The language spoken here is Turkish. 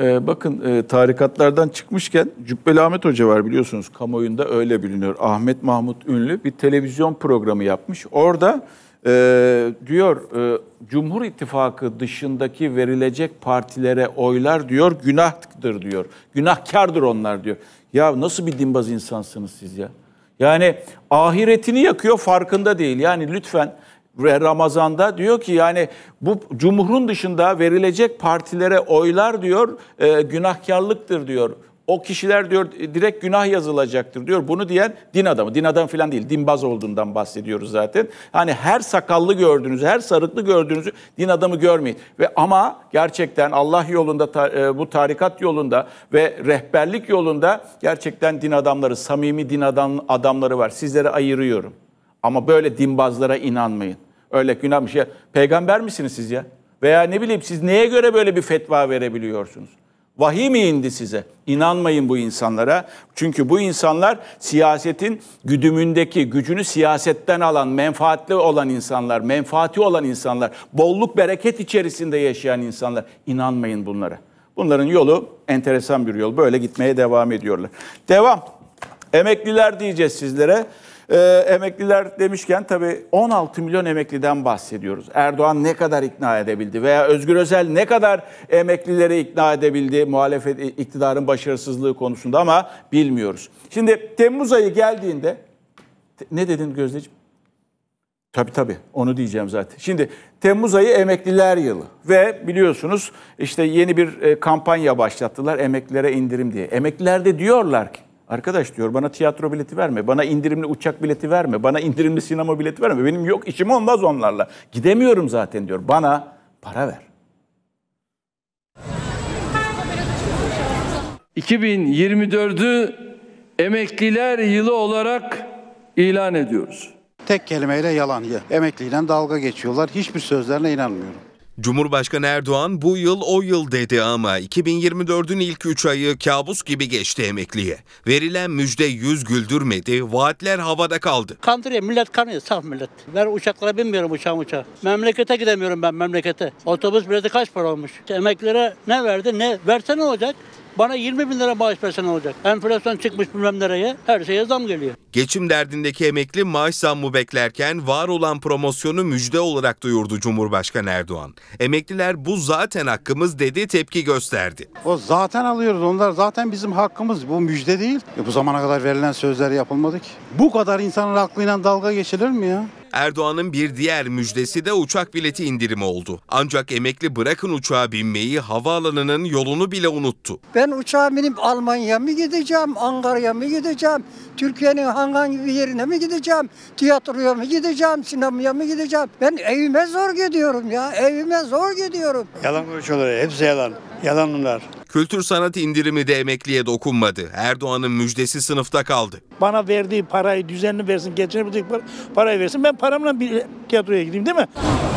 Ee, bakın e, tarikatlardan çıkmışken Cübbeli Ahmet Hoca var biliyorsunuz kamuoyunda öyle biliniyor. Ahmet Mahmut Ünlü bir televizyon programı yapmış. Orada e, diyor e, Cumhur İttifakı dışındaki verilecek partilere oylar diyor günahtır diyor. Günahkardır onlar diyor. Ya nasıl bir dinbaz insansınız siz ya? Yani ahiretini yakıyor farkında değil. Yani lütfen ve Ramazan'da diyor ki yani bu cumhurun dışında verilecek partilere oylar diyor e, günahkarlıktır diyor. O kişiler diyor direkt günah yazılacaktır diyor. Bunu diyen din adamı. Din adam falan değil. Dinbaz olduğundan bahsediyoruz zaten. Hani her sakallı gördüğünüz, her sarıklı gördüğünüzü din adamı görmeyin. Ve ama gerçekten Allah yolunda e, bu tarikat yolunda ve rehberlik yolunda gerçekten din adamları, samimi din adam adamları var. sizlere ayırıyorum. Ama böyle dinbazlara inanmayın. Öyle günah bir şey. Peygamber misiniz siz ya? Veya ne bileyim siz neye göre böyle bir fetva verebiliyorsunuz? Vahiy mi indi size? İnanmayın bu insanlara. Çünkü bu insanlar siyasetin güdümündeki gücünü siyasetten alan, menfaatli olan insanlar, menfaati olan insanlar, bolluk bereket içerisinde yaşayan insanlar. İnanmayın bunlara. Bunların yolu enteresan bir yol. Böyle gitmeye devam ediyorlar. Devam. Emekliler diyeceğiz sizlere. E, emekliler demişken tabii 16 milyon emekliden bahsediyoruz. Erdoğan ne kadar ikna edebildi veya Özgür Özel ne kadar emeklileri ikna edebildi muhalefet iktidarın başarısızlığı konusunda ama bilmiyoruz. Şimdi Temmuz ayı geldiğinde ne dedin Gözdeciğim? Tabii tabii onu diyeceğim zaten. Şimdi Temmuz ayı emekliler yılı ve biliyorsunuz işte yeni bir e, kampanya başlattılar emeklilere indirim diye. Emekliler de diyorlar ki Arkadaş diyor bana tiyatro bileti verme, bana indirimli uçak bileti verme, bana indirimli sinema bileti verme. Benim yok işim olmaz onlarla. Gidemiyorum zaten diyor. Bana para ver. 2024'ü emekliler yılı olarak ilan ediyoruz. Tek kelimeyle yalan. ya Emekliyle dalga geçiyorlar. Hiçbir sözlerine inanmıyorum. Cumhurbaşkanı Erdoğan bu yıl o yıl dedi ama 2024'ün ilk 3 ayı kabus gibi geçti emekliye. Verilen müjde yüz güldürmedi, vaatler havada kaldı. Kandırıyor, millet kanıyor, saf millet. Ben uçaklara binmiyorum uçağım uçağa. Memlekete gidemiyorum ben memlekete. Otobüs bileti kaç para olmuş? Emeklilere ne verdi ne verse ne olacak? Bana 20 bin lira maaş versen olacak. Enflasyon çıkmış bilmem nereye her şeye zam geliyor. Geçim derdindeki emekli maaş zammı beklerken var olan promosyonu müjde olarak duyurdu Cumhurbaşkanı Erdoğan. Emekliler bu zaten hakkımız dedi tepki gösterdi. O zaten alıyoruz onlar zaten bizim hakkımız bu müjde değil. E bu zamana kadar verilen sözler yapılmadı ki. Bu kadar insanın aklıyla dalga geçilir mi ya? Erdoğan'ın bir diğer müjdesi de uçak bileti indirimi oldu. Ancak emekli bırakın uçağa binmeyi havaalanının yolunu bile unuttu. Ben uçağa binip Almanya mı gideceğim, Ankara'ya mı gideceğim, Türkiye'nin hangi bir yerine mi gideceğim, tiyatroya mı gideceğim, sinemaya mı gideceğim? Ben evime zor gidiyorum ya, evime zor gidiyorum. Yalan konuşuyorlar, hepsi yalan. Yalanlar. Kültür sanat indirimi de emekliye dokunmadı. Erdoğan'ın müjdesi sınıfta kaldı. Bana verdiği parayı düzenli versin, geçinebilecek parayı versin. Ben paramla bir tiyatroya gideyim değil mi?